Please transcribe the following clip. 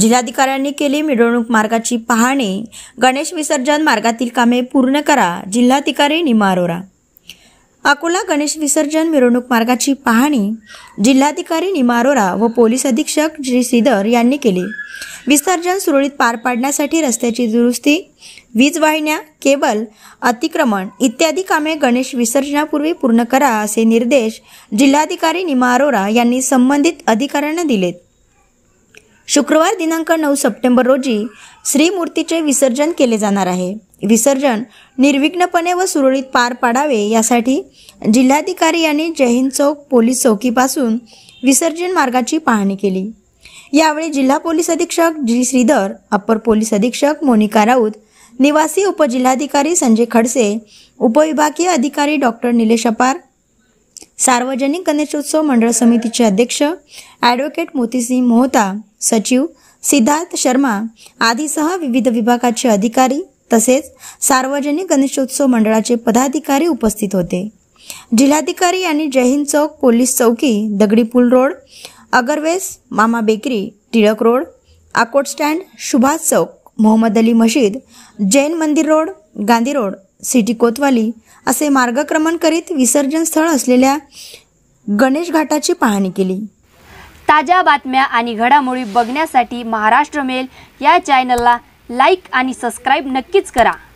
जिल्हाधिकाऱ्यांनी केली मिरवणूक मार्गाची पाहणी गणेश विसर्जन मार्गातील कामे पूर्ण करा जिल्हाधिकारी निमारोरा अकोला गणेश विसर्जन मिरवणूक मार्गाची पाहणी जिल्हाधिकारी निमारोरा व पोलीस अधीक्षक श्री श्रीधर यांनी केली विसर्जन सुरळीत पार पाडण्यासाठी रस्त्याची दुरुस्ती वीज वाहिन्या केबल अतिक्रमण इत्यादी कामे गणेश विसर्जनापूर्वी पूर्ण करा असे निर्देश जिल्हाधिकारी निमारोरा यांनी संबंधित अधिकाऱ्यांना दिलेत शुक्रवार दिनांक नऊ सप्टेंबर रोजी श्रीमूर्तीचे विसर्जन केले जाणार आहे विसर्जन निर्विघ्नपणे व सुरळीत पार पाडावे यासाठी जिल्हाधिकारी यांनी जयहिंद चौक पोलीस चौकीपासून विसर्जन मार्गाची पाहणी केली यावेळी जिल्हा पोलीस अधीक्षक जी श्रीधर अप्पर पोलीस अधीक्षक मोनिका राऊत निवासी उपजिल्हाधिकारी संजय खडसे उपविभागीय अधिकारी डॉक्टर निलेश अपार सार्वजनिक गणेशोत्सव मंडळ समितीचे अध्यक्ष ॲडव्होकेट मोतीसिंह मोहता सचिव सिद्धार्थ शर्मा आदीसह विविध विभागाचे अधिकारी तसेच सार्वजनिक गणेशोत्सव मंडळाचे पदाधिकारी उपस्थित होते जिल्हाधिकारी आणि जयहिंद चौक पोलीस चौकी दगडी पूल road Agarves Mama bakery Tilak road Akot stand Subhash Chowk Mohammad Ali मशीद Jain Mandir road Gandhi road city Kotwali असे मार्गक्रमण करीत विसर्जन स्थळ असलेल्या गणेश घाटाची पाहणी केली ताज्या बातम्या आणि घडामोडी बघण्यासाठी महाराष्ट्र मेल या चॅनलला लाईक आणि सबस्क्राईब नक्कीच करा